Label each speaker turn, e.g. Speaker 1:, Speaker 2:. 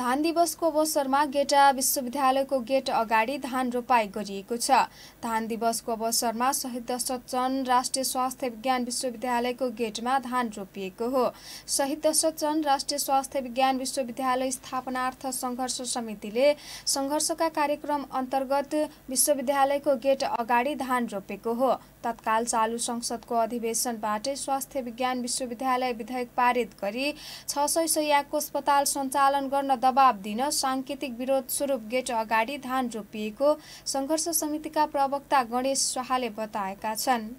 Speaker 1: धान दिवसको अवसरमा गेटा विश्वविद्यालयको गेट अगाडि धान रोपाई गरिएको छ धान दिवसको अवसरमा शहीद सचन राष्ट्रिय स्वास्थ्य विज्ञान विश्वविद्यालयको गेटमा धान रोपिएको हो शहीद सचन राष्ट्रिय स्वास्थ्य विज्ञान विश्वविद्यालय स्थापनार्थ सङ्घर्ष समितिले सङ्घर्षका कार्यक्रम अन्तर्गत विश्वविद्यालयको गेट अगाडि धान रोपेको हो तत्काल चालु संसदको अधिवेशनबाटै स्वास्थ्य विज्ञान विश्वविद्यालय विधेयक पारित गरी छ सय सयको अस्पताल सञ्चालन गर्न जवाब दिन साङ्केतिक विरोध स्वरूप गेट अगाडि धान रोपिएको सङ्घर्ष समितिका प्रवक्ता गणेश शाहले बताएका छन्